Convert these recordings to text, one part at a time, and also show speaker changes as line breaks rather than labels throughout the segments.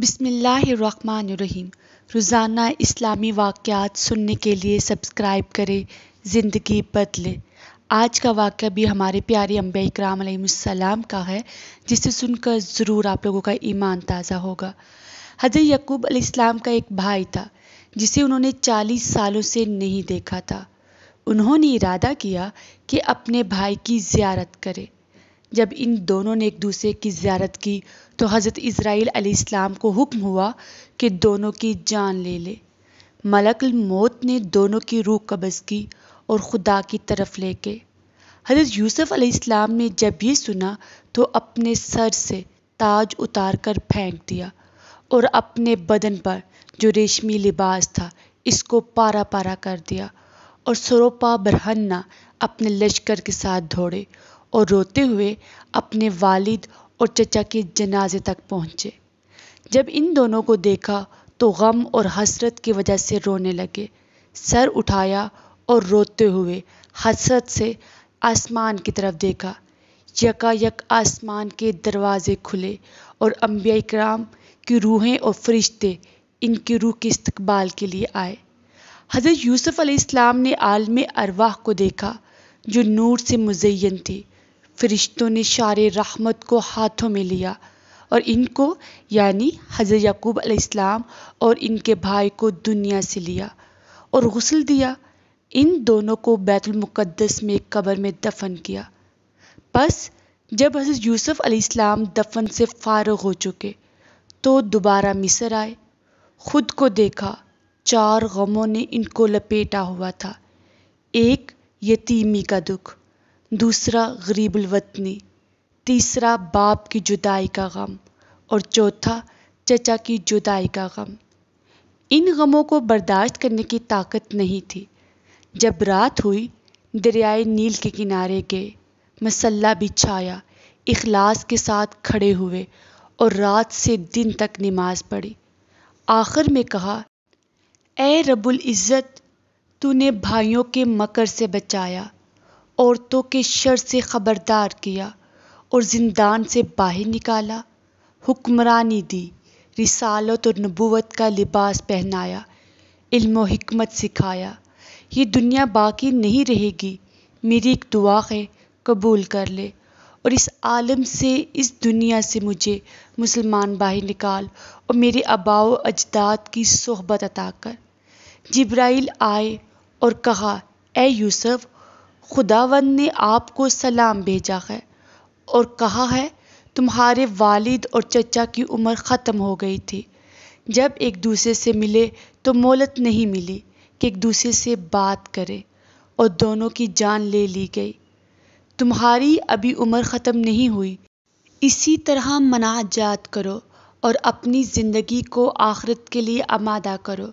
बिसमीम रोज़ाना इस्लामी वाक़ात सुनने के लिए सब्सक्राइब करें ज़िंदगी बदले आज का वाक़ भी हमारे प्यारे अम्बिया कराम का है जिसे सुनकर ज़रूर आप लोगों का ईमान ताज़ा होगा हज़र यकूब अलैहिस्सलाम का एक भाई था जिसे उन्होंने 40 सालों से नहीं देखा था उन्होंने इरादा किया कि अपने भाई की ज़्यारत करें जब इन दोनों ने एक दूसरे की ज्यारत की तो हज़रत इसराइल इस्लाम को हुक्म हुआ कि दोनों की जान ले ले मलकल मौत ने दोनों की रूह कब्ज़ की और खुदा की तरफ लेके हज़रत यूसुफ़ अलैहिस्सलाम ने जब ये सुना तो अपने सर से ताज उतार कर फेंक दिया और अपने बदन पर जो रेशमी लिबास था इसको पारा पारा कर दिया और सरोपा बरहन्ना अपने लश्कर के साथ दौड़े और रोते हुए अपने वालिद और चचा के जनाजे तक पहुँचे जब इन दोनों को देखा तो गम और हसरत की वजह से रोने लगे सर उठाया और रोते हुए हसरत से आसमान की तरफ देखा यकायक आसमान के दरवाज़े खुले और अम्बिया कराम की रूहें और फरिश्ते इनकी रूह के इस्तबाल के लिए आए हज़रत यूसुफ़ अलैहिस्सलाम ने आलम अरवाह को देखा जो नूर से मुजयन थी फ़रिश्तों ने शार रहमत को हाथों में लिया और इनको यानी हज़रत यकूब अलैहिस्सलाम और इनके भाई को दुनिया से लिया और गसल दिया इन दोनों को बैतुलमुक़दस में कबर में दफन किया बस जब हज़रत यूसुफ़ अलैहिस्सलाम दफन से फारग हो चुके तो दोबारा मिस्र आए खुद को देखा चार गमों ने इनको लपेटा हुआ था एक यतीमी का दुख दूसरा गरीब अलवतनी तीसरा बाप की जुदाई का गम और चौथा चचा की जुदाई का गम इन गमों को बर्दाश्त करने की ताकत नहीं थी जब रात हुई दरियाए नील के किनारे गए मसल्ला बिछाया इखलास के साथ खड़े हुए और रात से दिन तक नमाज पढ़ी आखिर में कहा ए रबुल इज़्ज़त तूने भाइयों के मकर से बचाया औरतों के शर से ख़बरदार किया और ज़िंदान से बाहर निकाला हुक्मरानी दी रिसालत और नबूवत का लिबास पहनाया इल्म हिकमत सिखाया ये दुनिया बाकी नहीं रहेगी मेरी एक दुआ है कबूल कर ले और इस आलम से इस दुनिया से मुझे मुसलमान बाहर निकाल और मेरे अबाव अजदाद की सोहबत अता कर जिब्राइल आए और कहा ए यूसुफ़ खुदावन ने आपको सलाम भेजा है और कहा है तुम्हारे वालिद और चचा की उम्र ख़त्म हो गई थी जब एक दूसरे से मिले तो मोलत नहीं मिली कि एक दूसरे से बात करें और दोनों की जान ले ली गई तुम्हारी अभी उम्र ख़त्म नहीं हुई इसी तरह मनाजात करो और अपनी ज़िंदगी को आखरत के लिए आमादा करो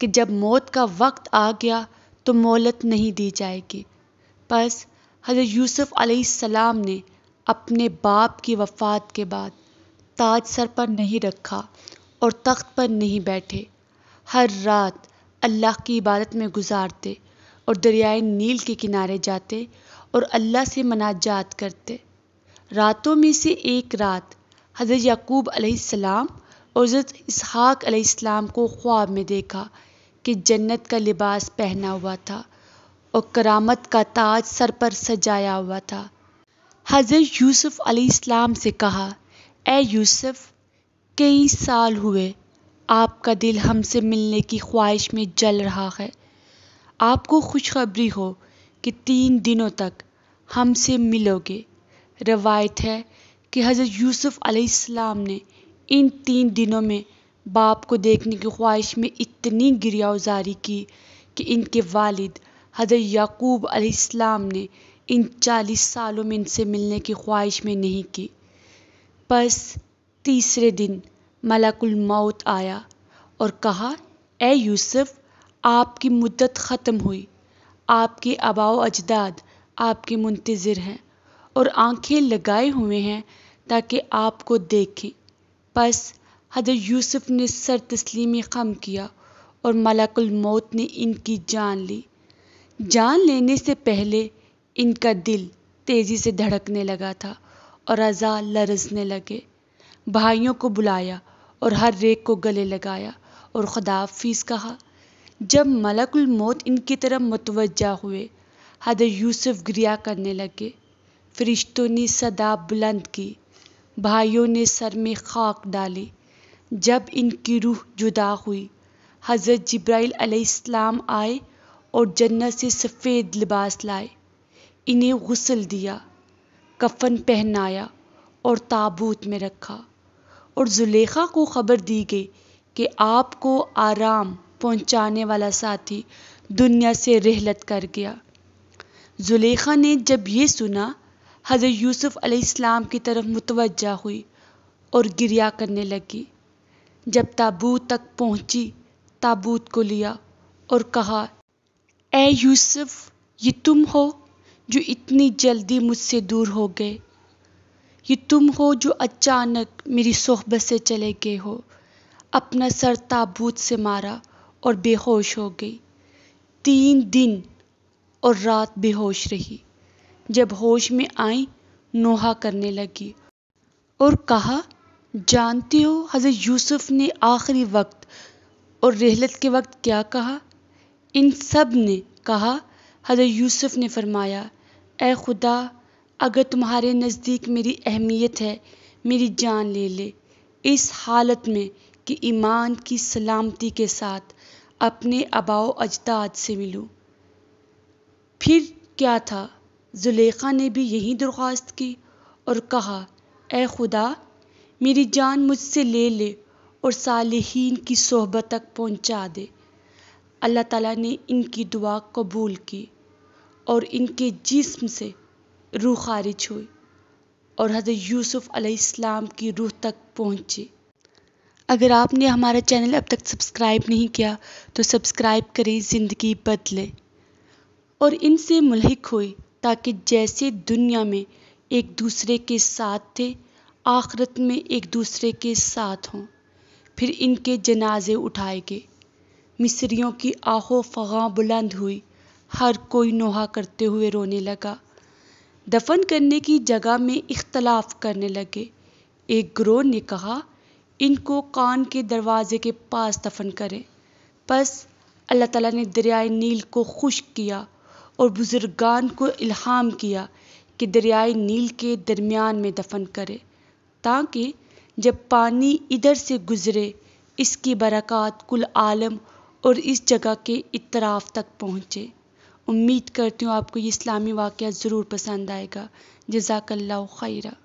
कि जब मौत का वक्त आ गया तो मोलत नहीं दी जाएगी बस हज़रत यूसुफ़ अलैहिस्सलाम ने अपने बाप की वफ़ात के बाद ताज सर पर नहीं रखा और तख्त पर नहीं बैठे हर रात अल्लाह की इबादत में गुजारते और दरियाए नील के किनारे जाते और अल्लाह से मनाजात करते रातों में से एक रात हज़रत याकूब अलैहिस्सलाम और हज़रत इसहाक अलैहिस्सलाम को ख्वाब में देखा कि जन्नत का लिबास पहना हुआ था और करामत का ताज सर पर सजाया हुआ था हज़रत यूसुफ इस्लाम से कहा ए यूसुफ कई साल हुए आपका दिल हमसे मिलने की ख्वाहिश में जल रहा है आपको खुशखबरी हो कि तीन दिनों तक हमसे मिलोगे रवायत है कि हज़रत यूसुफ अलैहिस्सलाम ने इन तीन दिनों में बाप को देखने की ख्वाहिश में इतनी गिरियाउजारी की कि इनके वालिद हज़र याक़ूब अलैहिस्सलाम ने इन चालीस सालों में इनसे मिलने की ख्वाहिश में नहीं की बस तीसरे दिन मलकुल मौत आया और कहा ए यूसुफ आपकी मुद्दत ख़त्म हुई आपके आबाओ अजदाद आपके मुंतज़र हैं और आंखें लगाए हुए हैं ताकि आपको देखें बस हजर यूसुफ ने सर तस्लीमी खम किया और मलकुल मौत ने इनकी जान ली जान लेने से पहले इनका दिल तेज़ी से धड़कने लगा था और अज़ा लरसने लगे भाइयों को बुलाया और हर रेक को गले लगाया और खुदाफीस कहा जब मलकुल मौत इनकी तरफ मुतवजा हुए हद यूसुफ ग्रिया करने लगे फरिश्तों ने सदा बुलंद की भाइयों ने सर में खाक डाली जब इनकी रूह जुदा हुई हज़रत जब्राइल अलैहिस्सलाम आए और जन्नत से सफ़ेद लिबास लाए इन्हें गसल दिया कफन पहनाया और ताबूत में रखा और जुलेखा को खबर दी गई कि आपको आराम पहुंचाने वाला साथी दुनिया से रहलत कर गया जुलेखा ने जब ये सुना हज़रत यूसुफ अलैहिस्सलाम की तरफ मुतवजा हुई और गिरिया करने लगी जब ताबूत तक पहुंची ताबूत को लिया और कहा ए यूसुफ ये तुम हो जो इतनी जल्दी मुझसे दूर हो गए ये तुम हो जो अचानक मेरी सोहबत से चले गए हो अपना सर ताबूत से मारा और बेहोश हो गई तीन दिन और रात बेहोश रही जब होश में आई नोहा करने लगी और कहा जानते हो हज़रत यूसुफ ने आखिरी वक्त और रहलत के वक्त क्या कहा इन सब ने कहा हजर यूसुफ़ ने फरमाया ए खुदा अगर तुम्हारे नज़दीक मेरी अहमियत है मेरी जान ले ले इस हालत में कि ईमान की सलामती के साथ अपने अबाओ अजदाद से मिलूं फिर क्या था जुलेखा ने भी यही दरख्वास्त की और कहा ए खुदा मेरी जान मुझसे ले ले और सालहीन की सोहबत तक पहुंचा दे अल्लाह ताला ने इनकी दुआ कबूल की और इनके जिस्म से रूह खारिज हुई और हज़रत यूसुफ़ अलैहिस्सलाम की रूह तक पहुंची अगर आपने हमारा चैनल अब तक सब्सक्राइब नहीं किया तो सब्सक्राइब करें ज़िंदगी बदले और इनसे मुलहिक हुए ताकि जैसे दुनिया में एक दूसरे के साथ थे आखरत में एक दूसरे के साथ हों फिर इनके जनाजे उठाए गए मिस्रियों की आहो फ़गां बुलंद हुई हर कोई नोहा करते हुए रोने लगा दफन करने की जगह में इख्तलाफ करने लगे एक ग्रोह ने कहा इनको कान के दरवाजे के पास दफन करें बस अल्लाह ताला ने दरियाए नील को खुश किया और बुज़ुर्गान को इल्हाम किया कि दरियाए नील के दरमियान में दफन करे ताकि जब पानी इधर से गुज़रे इसकी बरक़ात कुल आलम और इस जगह के इतराफ़ तक पहुँचे उम्मीद करती हूँ आपको ये इस्लामी वाक़ ज़रूर पसंद आएगा जजाकल्ला खैरा